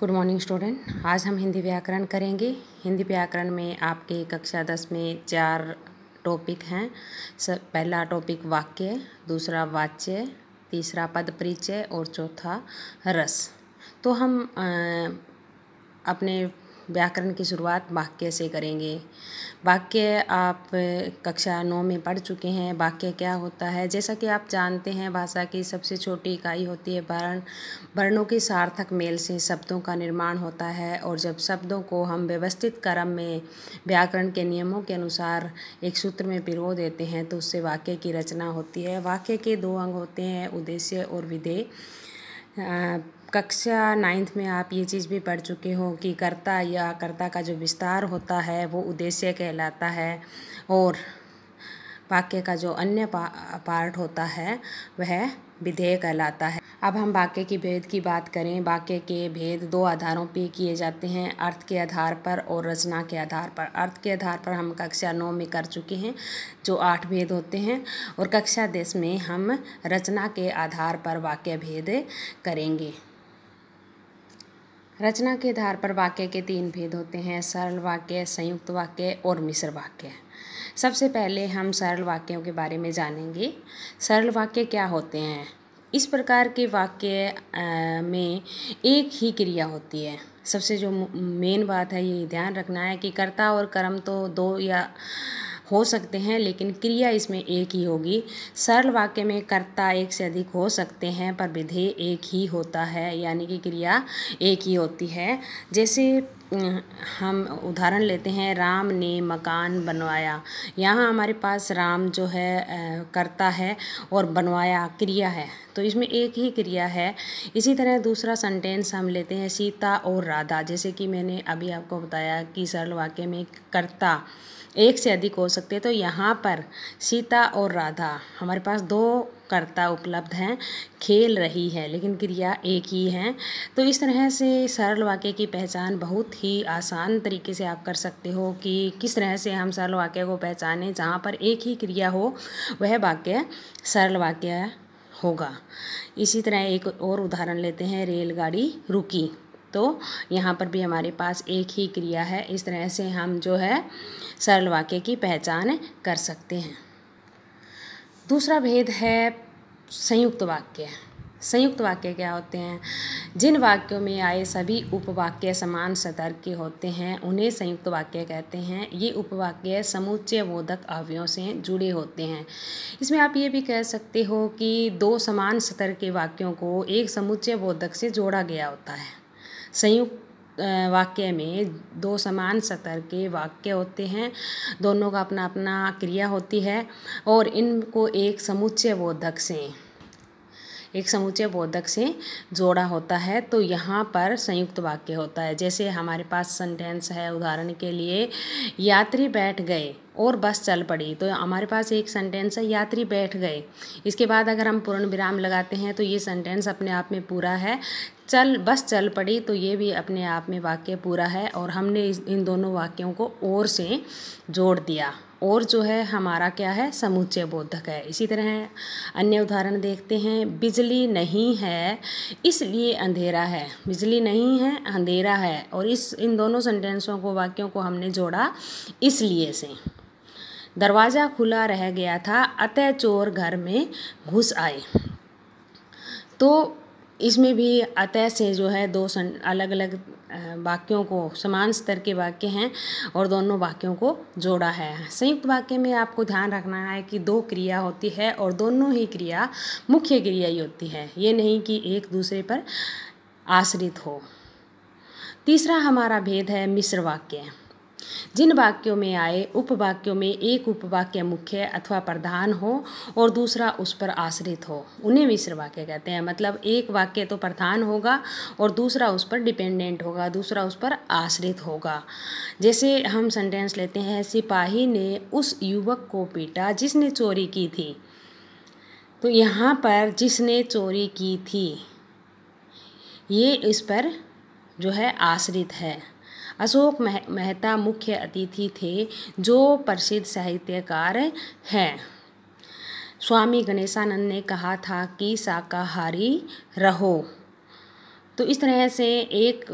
good morning student आज हम हिंदी व्याकरण करेंगे हिंदी व्याकरण में आपके कक्षा दस में चार टॉपिक हैं सब पहला टॉपिक वाक्य दूसरा वाच्य तीसरा पद परिचय और चौथा रस तो हम आ, अपने व्याकरण की शुरुआत वाक्य से करेंगे वाक्य आप कक्षा नौ में पढ़ चुके हैं वाक्य क्या होता है जैसा कि आप जानते हैं भाषा की सबसे छोटी इकाई होती है वर्ण वर्णों के सार्थक मेल से शब्दों का निर्माण होता है और जब शब्दों को हम व्यवस्थित क्रम में व्याकरण के नियमों के अनुसार एक सूत्र में पिरो देते हैं तो उससे वाक्य की रचना होती है वाक्य के दो अंग होते हैं उद्देश्य और विधेय कक्षा नाइन्थ में आप ये चीज़ भी पढ़ चुके हो कि कर्ता या कर्ता का जो विस्तार होता है वो उद्देश्य कहलाता है और वाक्य का जो अन्य पा पार्ट होता है वह विधेय कहलाता है अब हम वाक्य की भेद की बात करें वाक्य के भेद दो आधारों पे किए जाते हैं अर्थ के आधार पर और रचना के आधार पर अर्थ के आधार पर हम कक्षा नौ में कर चुके हैं जो आठ भेद होते हैं और कक्षा दस में हम रचना के आधार पर वाक्य भेद करेंगे रचना के आधार पर वाक्य के तीन भेद होते हैं सरल वाक्य संयुक्त वाक्य और मिश्र वाक्य सबसे पहले हम सरल वाक्यों के बारे में जानेंगे सरल वाक्य क्या होते हैं इस प्रकार के वाक्य में एक ही क्रिया होती है सबसे जो मेन बात है ये ध्यान रखना है कि कर्ता और कर्म तो दो या हो सकते हैं लेकिन क्रिया इसमें एक ही होगी सरल वाक्य में कर्ता एक से अधिक हो सकते हैं पर विधेय एक ही होता है यानी कि क्रिया एक ही होती है जैसे हम उदाहरण लेते हैं राम ने मकान बनवाया यहाँ हमारे पास राम जो है करता है और बनवाया क्रिया है तो इसमें एक ही क्रिया है इसी तरह दूसरा सेंटेंस हम लेते हैं सीता और राधा जैसे कि मैंने अभी आपको बताया कि सरल वाक्य में करता एक से अधिक हो सकते हैं तो यहाँ पर सीता और राधा हमारे पास दो करता उपलब्ध हैं खेल रही है लेकिन क्रिया एक ही है तो इस तरह से सरल वाक्य की पहचान बहुत ही आसान तरीके से आप कर सकते हो कि किस तरह से हम सरल वाक्य को पहचानें जहाँ पर एक ही क्रिया हो वह वाक्य सरल वाक्य होगा इसी तरह एक और उदाहरण लेते हैं रेलगाड़ी रुकी तो यहाँ पर भी हमारे पास एक ही क्रिया है इस तरह से हम जो है सरल वाक्य की पहचान कर सकते हैं दूसरा भेद है संयुक्त वाक्य संयुक्त वाक्य क्या होते हैं जिन वाक्यों में आए सभी उपवाक्य समान सतर के होते हैं उन्हें संयुक्त वाक्य कहते हैं ये उपवाक्य समुच्चय बोधक अवयों से जुड़े होते हैं इसमें आप ये भी कह सकते हो कि दो समान सतर के वाक्यों को एक समुच्चय बोधक से जोड़ा गया होता है संयुक्त वाक्य में दो समान सतर के वाक्य होते हैं दोनों का अपना अपना क्रिया होती है और इनको एक समुच्चय बोधक से एक समूचे बोधक से जोड़ा होता है तो यहाँ पर संयुक्त वाक्य होता है जैसे हमारे पास सेंटेंस है उदाहरण के लिए यात्री बैठ गए और बस चल पड़ी तो हमारे पास एक सेंटेंस है यात्री बैठ गए इसके बाद अगर हम पूर्ण विराम लगाते हैं तो ये सेंटेंस अपने आप में पूरा है चल बस चल पड़ी तो ये भी अपने आप में वाक्य पूरा है और हमने इन दोनों वाक्यों को और से जोड़ दिया और जो है हमारा क्या है समुच्चय बोधक है इसी तरह अन्य उदाहरण देखते हैं बिजली नहीं है इसलिए अंधेरा है बिजली नहीं है अंधेरा है और इस इन दोनों सेंटेंसों को वाक्यों को हमने जोड़ा इसलिए से दरवाज़ा खुला रह गया था अतः चोर घर में घुस आए तो इसमें भी अतः से जो है दो सन अलग अलग वाक्यों को समान स्तर के वाक्य हैं और दोनों वाक्यों को जोड़ा है संयुक्त वाक्य में आपको ध्यान रखना है कि दो क्रिया होती है और दोनों ही क्रिया मुख्य क्रिया ही होती है ये नहीं कि एक दूसरे पर आश्रित हो तीसरा हमारा भेद है मिश्र वाक्य जिन वाक्यों में आए उपवाक्यों में एक उपवाक्य मुख्य अथवा प्रधान हो और दूसरा उस पर आश्रित हो उन्हें मिश्र वाक्य कहते हैं मतलब एक वाक्य तो प्रधान होगा और दूसरा उस पर डिपेंडेंट होगा दूसरा उस पर आश्रित होगा जैसे हम सेंटेंस लेते हैं सिपाही ने उस युवक को पीटा जिसने चोरी की थी तो यहाँ पर जिसने चोरी की थी ये इस पर जो है आश्रित है अशोक मेह, मेहता मुख्य अतिथि थे जो प्रसिद्ध साहित्यकार हैं स्वामी गणेशानंद ने कहा था कि शाकाहारी रहो तो इस तरह से एक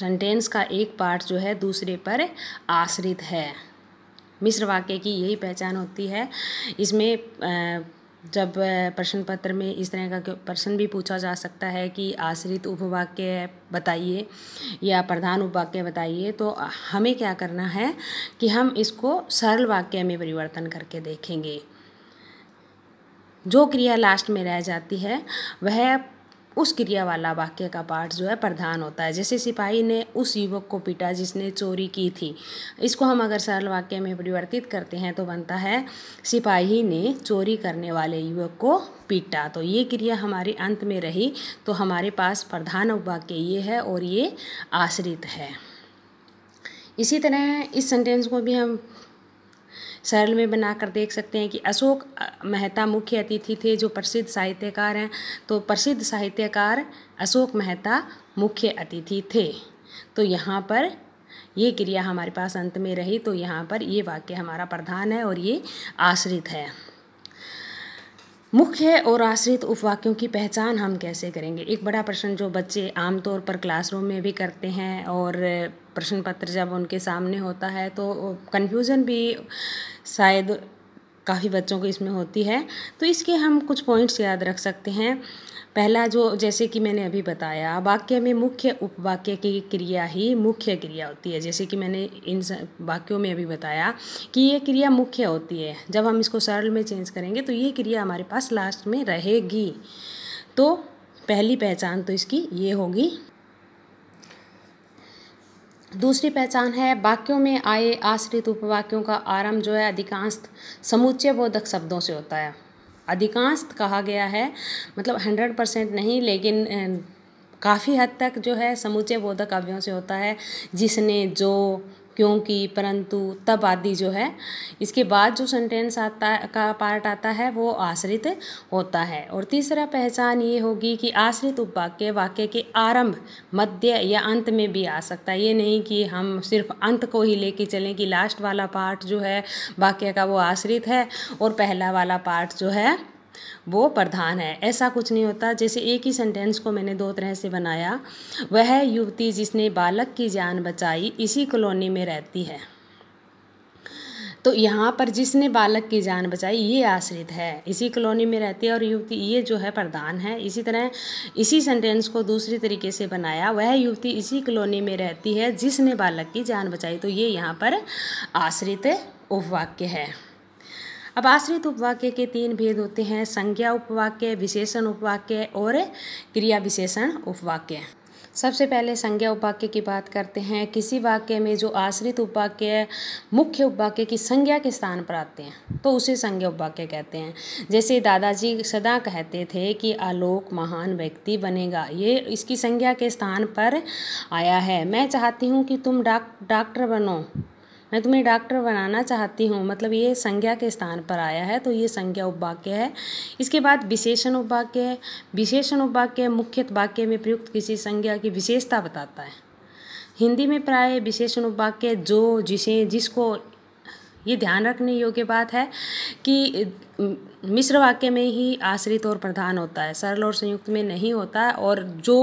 सेंटेंस का एक पार्ट जो है दूसरे पर आश्रित है मिस्र वाक्य की यही पहचान होती है इसमें आ, जब प्रश्न पत्र में इस तरह का प्रश्न भी पूछा जा सकता है कि आश्रित उपवाक्य बताइए या प्रधान उपवाक्य बताइए तो हमें क्या करना है कि हम इसको सरल वाक्य में परिवर्तन करके देखेंगे जो क्रिया लास्ट में रह जाती है वह उस क्रिया वाला वाक्य का पाठ जो है प्रधान होता है जैसे सिपाही ने उस युवक को पीटा जिसने चोरी की थी इसको हम अगर सरल वाक्य में परिवर्तित करते हैं तो बनता है सिपाही ने चोरी करने वाले युवक को पीटा तो ये क्रिया हमारे अंत में रही तो हमारे पास प्रधान वाक्य ये है और ये आश्रित है इसी तरह इस सेंटेंस को भी हम सरल में बनाकर देख सकते हैं कि अशोक मेहता मुख्य अतिथि थे जो प्रसिद्ध साहित्यकार हैं तो प्रसिद्ध साहित्यकार अशोक मेहता मुख्य अतिथि थे तो यहाँ पर ये क्रिया हमारे पास अंत में रही तो यहाँ पर ये वाक्य हमारा प्रधान है और ये आश्रित है मुख्य और आश्रित उपवाक्यों की पहचान हम कैसे करेंगे एक बड़ा प्रश्न जो बच्चे आमतौर पर क्लासरूम में भी करते हैं और प्रश्न पत्र जब उनके सामने होता है तो कन्फ्यूज़न भी शायद काफ़ी बच्चों को इसमें होती है तो इसके हम कुछ पॉइंट्स याद रख सकते हैं पहला जो जैसे कि मैंने अभी बताया वाक्य में मुख्य उपवाक्य की क्रिया ही मुख्य क्रिया होती है जैसे कि मैंने इन वाक्यों में अभी बताया कि ये क्रिया मुख्य होती है जब हम इसको सरल में चेंज करेंगे तो ये क्रिया हमारे पास लास्ट में रहेगी तो पहली पहचान तो इसकी ये होगी दूसरी पहचान है वाक्यों में आए आश्रित उपवाक्यों का आरंभ जो है अधिकांश समुच्चय बोधक शब्दों से होता है अधिकांश कहा गया है मतलब हंड्रेड परसेंट नहीं लेकिन काफ़ी हद तक जो है समुच्चय बोधक काव्यों से होता है जिसने जो क्योंकि परंतु तब आदि जो है इसके बाद जो सेंटेंस आता का पार्ट आता है वो आश्रित होता है और तीसरा पहचान ये होगी कि आश्रित उपवाक्य वाक्य के आरंभ मध्य या अंत में भी आ सकता है ये नहीं कि हम सिर्फ अंत को ही लेके चलें कि लास्ट वाला पार्ट जो है वाक्य का वो आश्रित है और पहला वाला पार्ट जो है वो प्रधान है ऐसा कुछ नहीं होता जैसे एक ही सेंटेंस को मैंने दो तरह से बनाया वह युवती जिसने बालक की जान बचाई इसी कॉलोनी में रहती है तो यहाँ पर जिसने बालक की जान बचाई ये आश्रित है इसी कॉलोनी में रहती है और युवती ये जो है प्रधान है इसी तरह इसी सेंटेंस को दूसरी तरीके से बनाया वह युवती इसी कॉलोनी में रहती है जिसने बालक की जान बचाई तो ये यहाँ पर आश्रित उपवाक्य है अब आश्रित उपवाक्य के तीन भेद होते हैं संज्ञा उपवाक्य विशेषण उपवाक्य और क्रिया विशेषण उपवाक्य सबसे पहले संज्ञा उपवाक्य की बात करते हैं किसी वाक्य में जो आश्रित उपवाक्य मुख्य उपवाक्य की संज्ञा के स्थान पर आते हैं तो उसे संज्ञा उपवाक्य कहते हैं जैसे दादाजी सदा कहते थे कि आलोक महान व्यक्ति बनेगा ये इसकी संज्ञा के स्थान पर आया है मैं चाहती हूँ कि तुम डॉक्टर डाक, बनो मैं तुम्हें डॉक्टर बनाना चाहती हूँ मतलब ये संज्ञा के स्थान पर आया है तो ये संज्ञा उपवाक्य है इसके बाद विशेषण उपवाक्य विशेषण उपवाक्य मुख्यत वाक्य में प्रयुक्त किसी संज्ञा की विशेषता बताता है हिंदी में प्राय विशेषण उपवाक्य जो जिसे जिसको ये ध्यान रखने योग्य बात है कि मिश्र वाक्य में ही आश्रित और प्रधान होता है सरल और संयुक्त में नहीं होता है और जो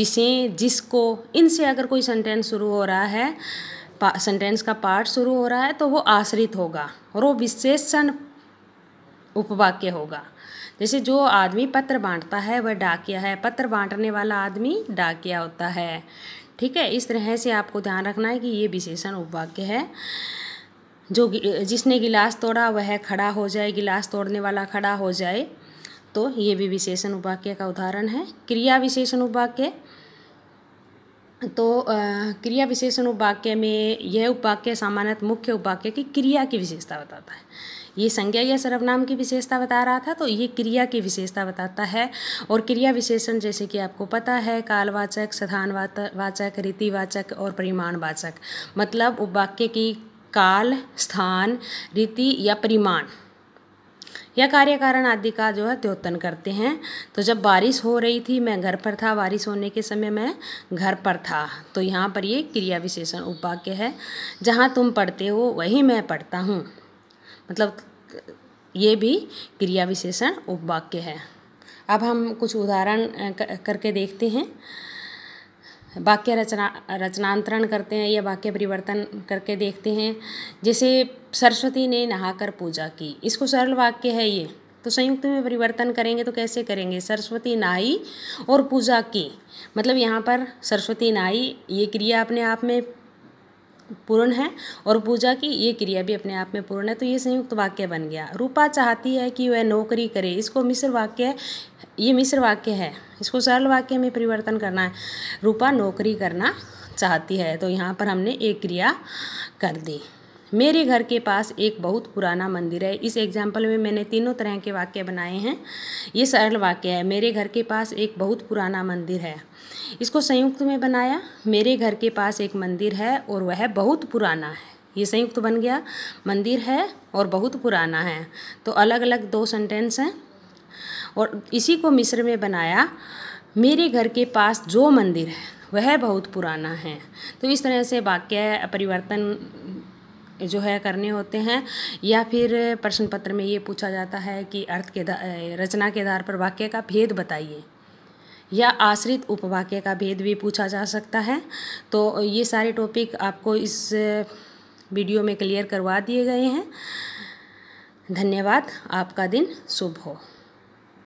जिसे जिसको इनसे अगर कोई सेंटेंस शुरू हो रहा है सेंटेंस का पार्ट शुरू हो रहा है तो वो आश्रित होगा और वो विशेषण उपवाक्य होगा जैसे जो आदमी पत्र बांटता है वह डाकिया है पत्र बांटने वाला आदमी डाकिया होता है ठीक है इस तरह से आपको ध्यान रखना है कि ये विशेषण उपवाक्य है जो जिसने गिलास तोड़ा वह खड़ा हो जाए गिलास तोड़ने वाला खड़ा हो जाए तो ये भी विशेषण उपवाक्य का उदाहरण है क्रिया विशेषण उपवाक्य तो क्रिया विशेषण उपवाक्य में यह उपवाक्य सामान्यतः मुख्य उपवाक्य की क्रिया की विशेषता बताता है ये संज्ञा या सर्वनाम की विशेषता बता रहा था तो ये क्रिया की विशेषता बताता है और क्रिया विशेषण जैसे कि आपको पता है कालवाचक स्थान वाचक रीतिवाचक और परिमाणवाचक मतलब उपवाक्य की काल स्थान रीति या परिमाण या कार्य कारण आदि का जो है द्योतन करते हैं तो जब बारिश हो रही थी मैं घर पर था बारिश होने के समय मैं घर पर था तो यहाँ पर ये क्रिया विशेषण उपाक्य है जहाँ तुम पढ़ते हो वही मैं पढ़ता हूँ मतलब ये भी क्रिया विशेषण उपवाक्य है अब हम कुछ उदाहरण करके देखते हैं वाक्य रचना रचनांतरण करते हैं या वाक्य परिवर्तन करके देखते हैं जैसे सरस्वती ने नहाकर पूजा की इसको सरल वाक्य है ये तो संयुक्त में परिवर्तन करेंगे तो कैसे करेंगे सरस्वती नाई और पूजा की मतलब यहाँ पर सरस्वती नाई ये क्रिया अपने आप में पूर्ण है और पूजा की ये क्रिया भी अपने आप में पूर्ण है तो ये संयुक्त वाक्य बन गया रूपा चाहती है कि वह नौकरी करे इसको मिश्र वाक्य ये मिश्र वाक्य है इसको सरल वाक्य में परिवर्तन करना है रूपा नौकरी करना चाहती है तो यहाँ पर हमने एक क्रिया कर दी मेरे घर के पास एक बहुत पुराना मंदिर है इस एग्जाम्पल में मैंने तीनों तरह के वाक्य बनाए हैं ये सरल वाक्य है मेरे घर के पास एक बहुत पुराना मंदिर है इसको संयुक्त में बनाया मेरे घर के पास एक मंदिर है और वह बहुत पुराना है ये संयुक्त बन गया मंदिर है और बहुत पुराना है तो अलग अलग दो सेंटेंस हैं और इसी को मिस्र में बनाया मेरे घर के पास जो मंदिर है वह बहुत पुराना है तो इस तरह से वाक्य परिवर्तन जो है करने होते हैं या फिर प्रश्न पत्र में ये पूछा जाता है कि अर्थ के रचना के आधार पर वाक्य का भेद बताइए या आश्रित उपवाक्य का भेद भी पूछा जा सकता है तो ये सारे टॉपिक आपको इस वीडियो में क्लियर करवा दिए गए हैं धन्यवाद आपका दिन शुभ हो